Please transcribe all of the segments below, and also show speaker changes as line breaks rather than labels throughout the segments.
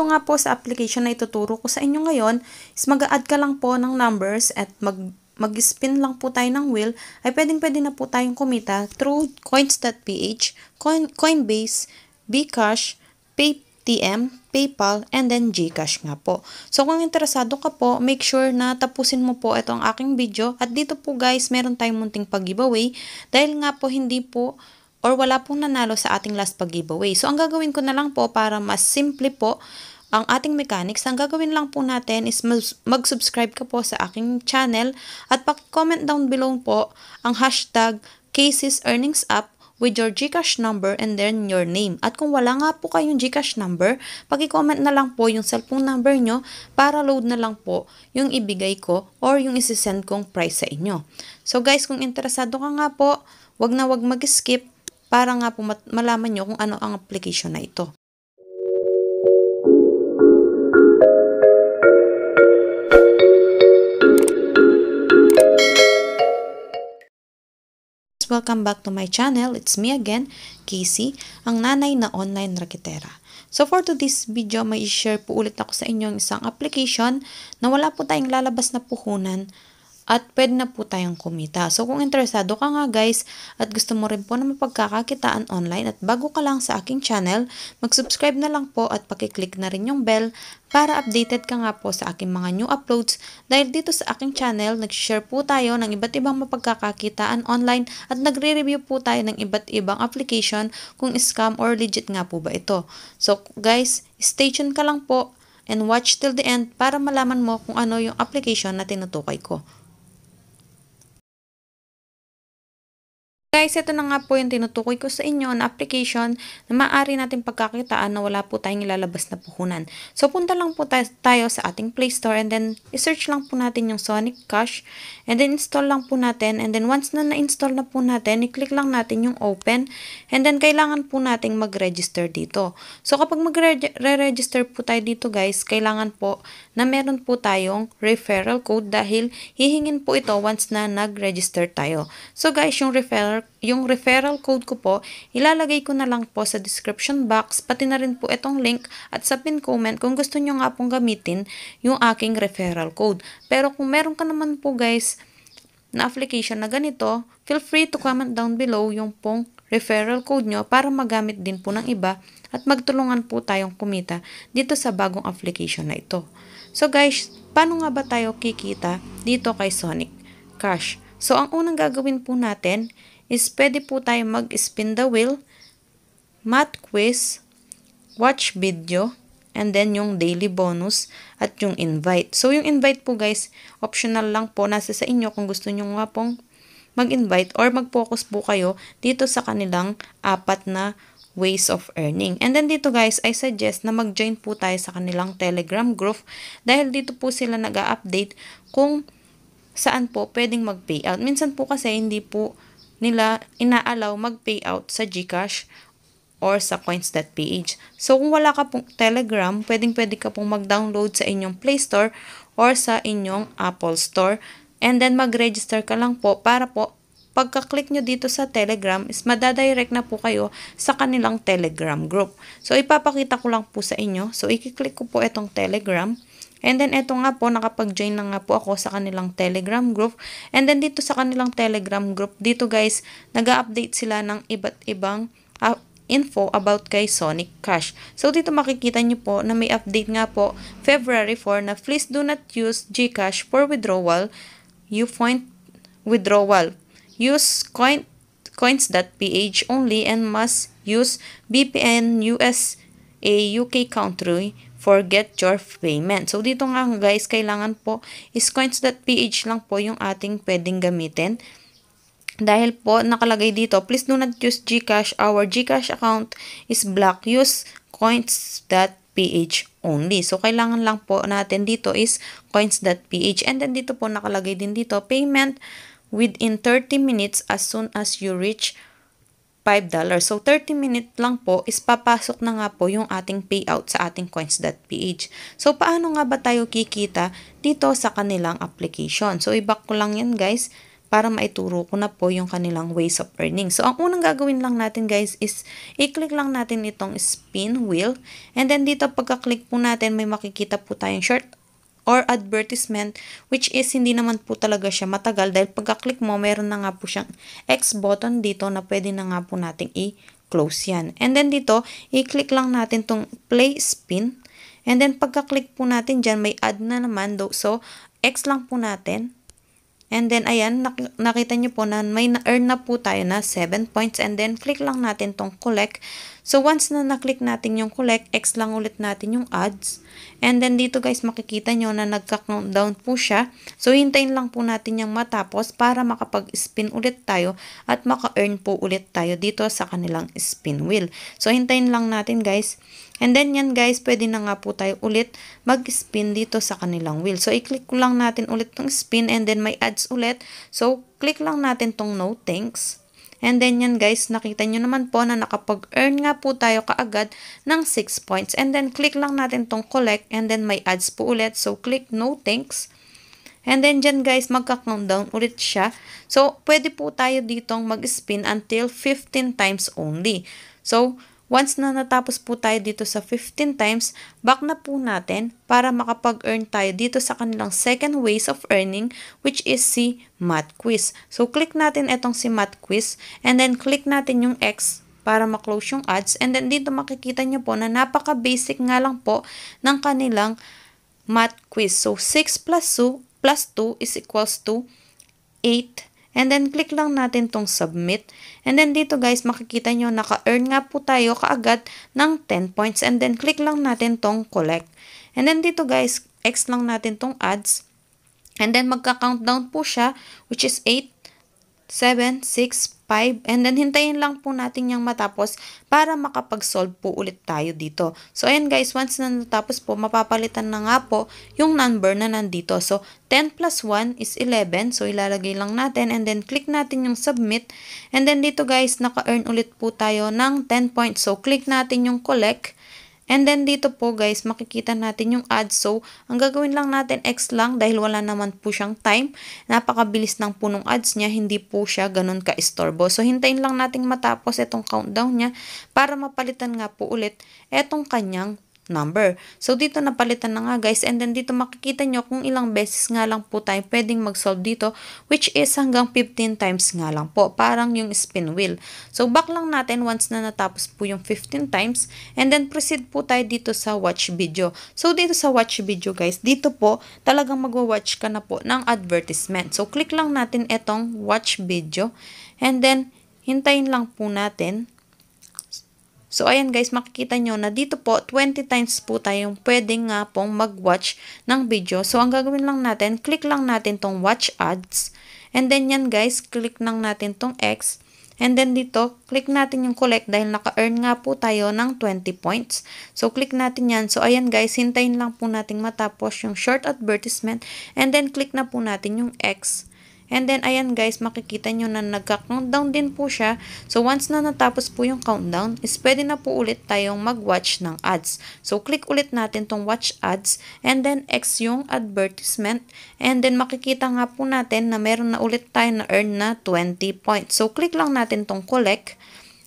Dito nga po sa application na ituturo ko sa inyo ngayon is mag-add ka lang po ng numbers at mag mag-spin lang po tayo ng wheel, ay pwedeng-pwede na po tayong kumita through coins.ph, coin, Coinbase, Bcash, PayTM, PayPal, and then Gcash nga po. So kung interesado ka po, make sure na tapusin mo po itong aking video. At dito po guys, meron tayong munting pag-giveaway dahil nga po hindi po or wala pong nanalo sa ating last pag-giveaway. So, ang gagawin ko na lang po para mas simple po ang ating mechanics, ang gagawin lang po natin is mag-subscribe ka po sa aking channel at pag-comment down below po ang hashtag cases earnings up with your GCash number and then your name. At kung wala nga po kayong GCash number, paki-comment na lang po yung cellphone number nyo para load na lang po yung ibigay ko or yung isi-send kong price sa inyo. So guys, kung interesado ka nga po, wag na wag mag-skip para nga po malaman nyo kung ano ang application na ito. Welcome back to my channel. It's me again, Casey, ang nanay na online raketera. So for to this video, may share po ulit ako sa inyo ang isang application na wala po tayong lalabas na puhunan at pwede na po tayong kumita. So kung interesado ka nga guys at gusto mo rin po na mapagkakakitaan online at bago ka lang sa aking channel, mag-subscribe na lang po at pakiclick na rin yung bell para updated ka nga po sa aking mga new uploads dahil dito sa aking channel nag-share po tayo ng iba't ibang mapagkakakitaan online at nagre-review po tayo ng iba't ibang application kung scam or legit nga po ba ito. So guys, stay tuned ka lang po and watch till the end para malaman mo kung ano yung application na tinutukoy ko. Guys, ito na nga po yung tinutukoy ko sa inyo na application na maaari natin pagkakitaan na wala po tayong ilalabas na puhunan. So, punta lang po tayo, sa ating Play Store and then search lang po natin yung Sonic Cash and then install lang po natin and then once na na-install na po natin, i-click lang natin yung open and then kailangan po nating mag-register dito. So, kapag mag-register -re po tayo dito guys, kailangan po na meron po tayong referral code dahil hihingin po ito once na nag-register tayo. So guys, yung referral, yung referral code ko po, ilalagay ko na lang po sa description box, pati na rin po itong link at sa pin comment kung gusto nyo nga pong gamitin yung aking referral code. Pero kung meron ka naman po guys, na application na ganito, feel free to comment down below yung pong referral code nyo para magamit din po ng iba at magtulungan po tayong kumita dito sa bagong application na ito. So guys, paano nga ba tayo kikita dito kay Sonic Cash? So ang unang gagawin po natin is pwede po tayo mag-spin the wheel, math quiz, watch video, and then yung daily bonus at yung invite. So yung invite po guys, optional lang po. Nasa sa inyo kung gusto nyo nga pong mag-invite or mag-focus po kayo dito sa kanilang apat na ways of earning. And then dito guys, I suggest na mag-join po tayo sa kanilang Telegram group dahil dito po sila nag update kung saan po pwedeng mag-payout. Minsan po kasi hindi po nila inaalaw mag-payout sa GCash or sa coins.ph. So, kung wala ka pong Telegram, pwedeng-pwede ka pong mag-download sa inyong Play Store or sa inyong Apple Store. And then, mag-register ka lang po para po pagka-click nyo dito sa Telegram is madadirect na po kayo sa kanilang Telegram group. So, ipapakita ko lang po sa inyo. So, i-click ko po itong Telegram. And then, eto nga po, nakapag-join na nga po ako sa kanilang Telegram group. And then, dito sa kanilang Telegram group, dito guys, nag update sila ng iba't ibang uh, info about kay Sonic Cash. So, dito makikita nyo po na may update nga po, February 4 na please do not use GCash for withdrawal, you point withdrawal use coin, coins.ph only and must use BPN USA UK country for get your payment. So, dito nga guys, kailangan po is coins.ph lang po yung ating pwedeng gamitin. Dahil po, nakalagay dito, please do not use GCash. Our GCash account is black. Use coins.ph only. So, kailangan lang po natin dito is coins.ph. And then dito po, nakalagay din dito, payment within 30 minutes as soon as you reach $5. So, 30 minutes lang po is papasok na nga po yung ating payout sa ating coins.ph. So, paano nga ba tayo kikita dito sa kanilang application? So, i ko lang yan guys para maituro ko na po yung kanilang ways of earning. So, ang unang gagawin lang natin guys is i-click lang natin itong spin wheel. And then dito pagka-click po natin may makikita po tayong short or advertisement which is hindi naman po talaga siya matagal dahil pagka-click mo meron na nga po siyang X button dito na pwede na nga po nating i-close yan. And then dito, i-click lang natin tong play spin. And then pagka-click po natin diyan may add na naman. Do. So, X lang po natin. And then, ayan, nakita niyo po na may na-earn na po tayo na 7 points. And then, click lang natin tong collect. So, once na naklik natin yung collect, X lang ulit natin yung ads. And then, dito guys, makikita nyo na nagka-countdown po siya. So, hintayin lang po natin yung matapos para makapag-spin ulit tayo at maka-earn po ulit tayo dito sa kanilang spin wheel. So, hintayin lang natin guys. And then, yan guys, pwede na nga po tayo ulit mag-spin dito sa kanilang wheel. So, i-click ko lang natin ulit tong spin and then may ads ulit. So, click lang natin tong no thanks. And then yan guys, nakita nyo naman po na nakapag-earn nga po tayo kaagad ng 6 points. And then click lang natin tong collect and then may ads po ulit. So click no thanks. And then dyan guys, magka-countdown ulit siya. So, pwede po tayo ditong mag-spin until 15 times only. So, Once na natapos po tayo dito sa 15 times, back na po natin para makapag-earn tayo dito sa kanilang second ways of earning which is si math quiz. So click natin itong si math quiz and then click natin yung X para maklose yung ads and then dito makikita nyo po na napaka-basic nga lang po ng kanilang math quiz. So 6 plus 2 plus 2 is equals to 8 And then, click lang natin tong submit. And then, dito guys, makikita nyo, naka-earn nga po tayo kaagad ng 10 points. And then, click lang natin tong collect. And then, dito guys, X lang natin tong ads. And then, magka-countdown po siya, which is 8, 7, 6, 5, and then hintayin lang po natin yung matapos para makapag-solve po ulit tayo dito. So, ayan guys, once na natapos po, mapapalitan na nga po yung number na nandito. So, 10 plus 1 is 11. So, ilalagay lang natin and then click natin yung submit. And then dito guys, naka-earn ulit po tayo ng 10 points. So, click natin yung collect. And then dito po guys, makikita natin yung add. So, ang gagawin lang natin X lang dahil wala naman po siyang time. Napakabilis ng punong ads niya, hindi po siya ganun ka-istorbo. So, hintayin lang nating matapos itong countdown niya para mapalitan nga po ulit etong kanyang number. So, dito napalitan na nga guys. And then, dito makikita nyo kung ilang beses nga lang po tayo pwedeng mag-solve dito, which is hanggang 15 times nga lang po. Parang yung spin wheel. So, back lang natin once na natapos po yung 15 times. And then, proceed po tayo dito sa watch video. So, dito sa watch video guys, dito po talagang mag-watch ka na po ng advertisement. So, click lang natin itong watch video. And then, hintayin lang po natin So, ayan guys, makikita nyo na dito po, 20 times po tayong pwede nga pong mag-watch ng video. So, ang gagawin lang natin, click lang natin tong watch ads. And then yan guys, click lang natin tong X. And then dito, click natin yung collect dahil naka-earn nga po tayo ng 20 points. So, click natin yan. So, ayan guys, hintayin lang po natin matapos yung short advertisement. And then, click na po natin yung X. And then, ayan guys, makikita nyo na nagka-countdown din po siya. So, once na natapos po yung countdown, is pwede na po ulit tayong mag-watch ng ads. So, click ulit natin tong watch ads and then X yung advertisement. And then, makikita nga po natin na meron na ulit tayo na earn na 20 points. So, click lang natin tong collect.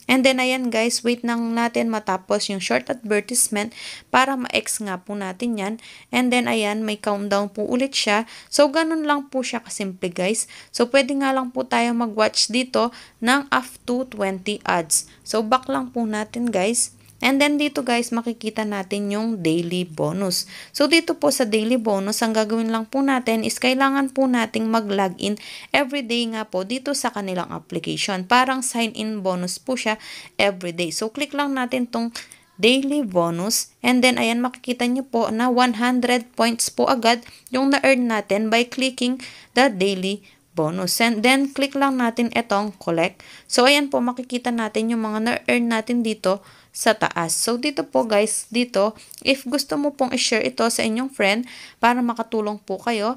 And then, ayan guys, wait nang natin matapos yung short advertisement para ma-ex nga po natin yan. And then, ayan, may countdown po ulit siya. So, ganun lang po siya kasimple guys. So, pwede nga lang po tayo mag-watch dito ng up to 20 ads. So, back lang po natin guys. And then dito guys, makikita natin yung daily bonus. So dito po sa daily bonus, ang gagawin lang po natin is kailangan po nating mag-login everyday nga po dito sa kanilang application. Parang sign-in bonus po siya everyday. So click lang natin tong daily bonus. And then, ayan, makikita nyo po na 100 points po agad yung na-earn natin by clicking the daily bonus. And then, click lang natin itong collect. So, ayan po, makikita natin yung mga na-earn natin dito sa taas. So, dito po guys, dito, if gusto mo pong i-share ito sa inyong friend para makatulong po kayo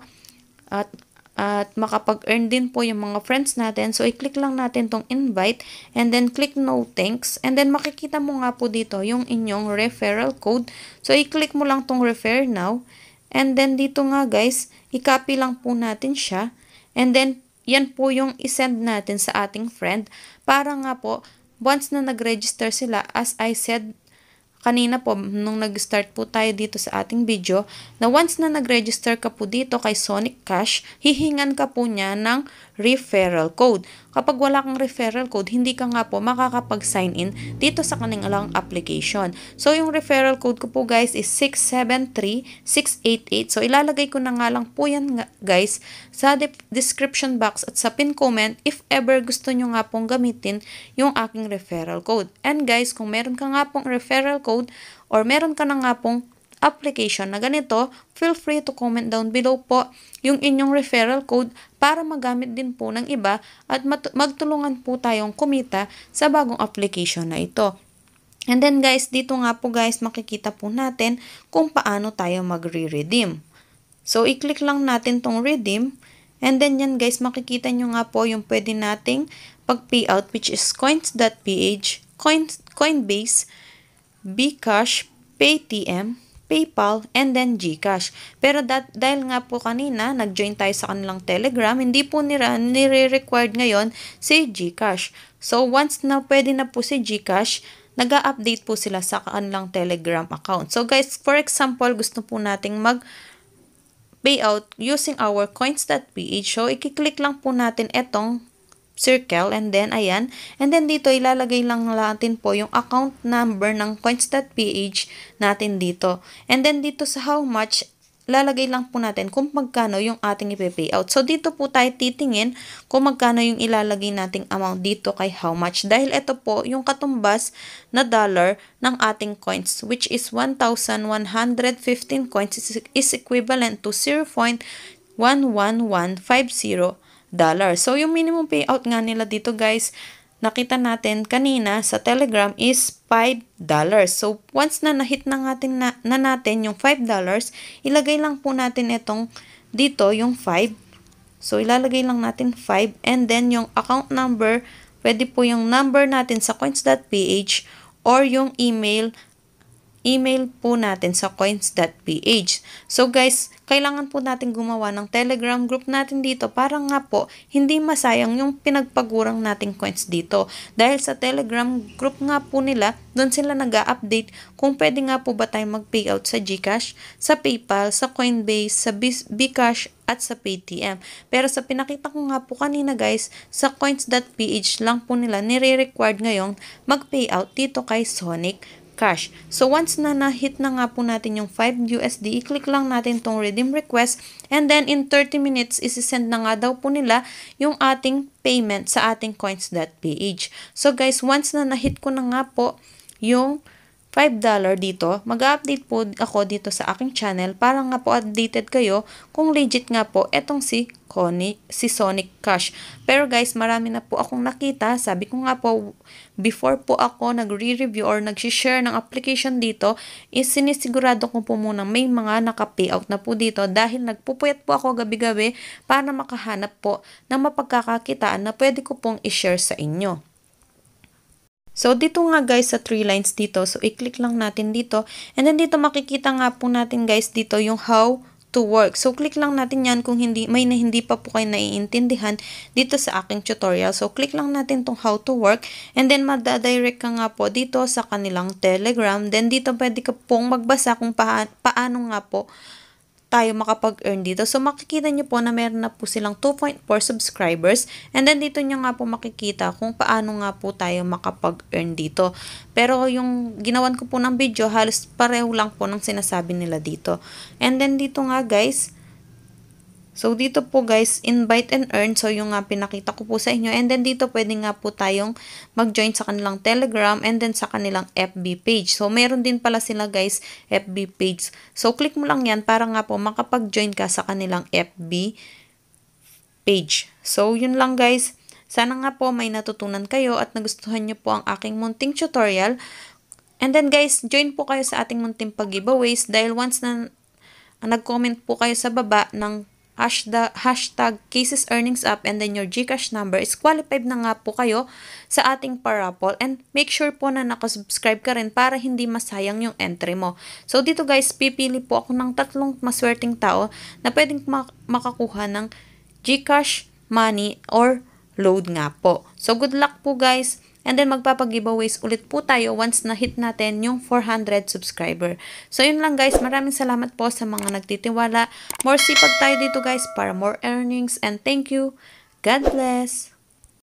at at makapag-earn din po yung mga friends natin. So, i-click lang natin tong invite and then click no thanks. And then, makikita mo nga po dito yung inyong referral code. So, i-click mo lang tong refer now. And then, dito nga guys, i-copy lang po natin siya. And then, yan po yung isend natin sa ating friend para nga po Once na nag-register sila, as I said kanina po, nung nag-start po tayo dito sa ating video, na once na nag-register ka po dito kay Sonic Cash, hihingan ka po niya ng referral code. Kapag wala kang referral code, hindi ka nga po makakapag-sign in dito sa kanilang application. So, yung referral code ko po guys is 673688. So, ilalagay ko na nga lang po yan guys sa de description box at sa pin comment if ever gusto nyo nga pong gamitin yung aking referral code. And guys, kung meron ka nga pong referral code, code or meron ka na nga pong application na ganito, feel free to comment down below po yung inyong referral code para magamit din po ng iba at magtulungan po tayong kumita sa bagong application na ito. And then guys, dito nga po guys, makikita po natin kung paano tayo magre-redeem. So, i-click lang natin tong redeem. And then yan guys, makikita nyo nga po yung pwede nating pag-payout which is coins.ph, coins, Coinbase, Bcash, Paytm, PayPal, and then GCash. Pero that, dahil nga po kanina, nag-join tayo sa kanilang Telegram, hindi po nira, nire-required ngayon si GCash. So, once na pwede na po si GCash, nag update po sila sa kanilang Telegram account. So, guys, for example, gusto po nating mag payout using our coins.ph. So, i-click lang po natin itong circle and then ayan and then dito ilalagay lang natin po yung account number ng coins.ph natin dito and then dito sa how much lalagay lang po natin kung magkano yung ating ipipay out. So, dito po tayo titingin kung magkano yung ilalagay nating amount dito kay how much. Dahil ito po yung katumbas na dollar ng ating coins which is 1,115 coins is equivalent to 0.11150 So, yung minimum payout nga nila dito guys, nakita natin kanina sa Telegram is $5. So, once na nahit na natin, na, na natin yung $5, ilagay lang po natin itong dito, yung 5. So, ilalagay lang natin 5. And then, yung account number, pwede po yung number natin sa coins.ph or yung email email po natin sa coins.ph. So guys, kailangan po natin gumawa ng telegram group natin dito para nga po hindi masayang yung pinagpagurang nating coins dito. Dahil sa telegram group nga po nila, doon sila nag update kung pwede nga po ba tayo mag-payout sa Gcash, sa PayPal, sa Coinbase, sa Bcash, at sa PTM. Pero sa pinakita ko nga po kanina guys, sa coins.ph lang po nila nire-required ngayong mag-payout dito kay Sonic cash. So once na na-hit na nga po natin yung 5 USD, i-click lang natin tong redeem request and then in 30 minutes, isi-send na nga daw po nila yung ating payment sa ating coins.ph. So guys, once na na-hit ko na nga po yung $5 dito. Mag-update po ako dito sa aking channel para nga po updated kayo kung legit nga po etong si Connie, si Sonic Cash. Pero guys, marami na po akong nakita. Sabi ko nga po, before po ako nagre-review or nag-share ng application dito, is sinisigurado ko po muna may mga naka-payout na po dito dahil nagpupuyat po ako gabi-gabi para makahanap po ng mapagkakakitaan na pwede ko pong i-share sa inyo. So, dito nga guys sa three lines dito. So, i-click lang natin dito. And then dito makikita nga po natin guys dito yung how to work. So, click lang natin yan kung hindi, may na hindi pa po kayo naiintindihan dito sa aking tutorial. So, click lang natin tong how to work and then madadirect ka nga po dito sa kanilang telegram. Then, dito pwede ka pong magbasa kung pa, paano nga po tayo makapag-earn dito. So, makikita nyo po na meron na po silang 2.4 subscribers. And then, dito nyo nga po makikita kung paano nga po tayo makapag-earn dito. Pero, yung ginawan ko po ng video, halos pareho lang po ng sinasabi nila dito. And then, dito nga guys, So, dito po guys, invite and earn. So, yung nga pinakita ko po sa inyo. And then, dito pwede nga po tayong mag-join sa kanilang Telegram and then sa kanilang FB page. So, meron din pala sila guys, FB page. So, click mo lang yan para nga po makapag-join ka sa kanilang FB page. So, yun lang guys. Sana nga po may natutunan kayo at nagustuhan nyo po ang aking munting tutorial. And then guys, join po kayo sa ating munting pag-giveaways dahil once na nag-comment po kayo sa baba ng hashtag, hashtag cases earnings up and then your Gcash number is qualified na nga po kayo sa ating parapol and make sure po na nakasubscribe ka rin para hindi masayang yung entry mo. So dito guys, pipili po ako ng tatlong maswerteng tao na pwedeng mak- makakuha ng Gcash money or load nga po. So good luck po guys! And then magpapag-giveaways ulit po tayo once na hit natin yung 400 subscriber. So yun lang guys, maraming salamat po sa mga nagtitiwala. More sipag tayo dito guys para more earnings and thank you. God bless!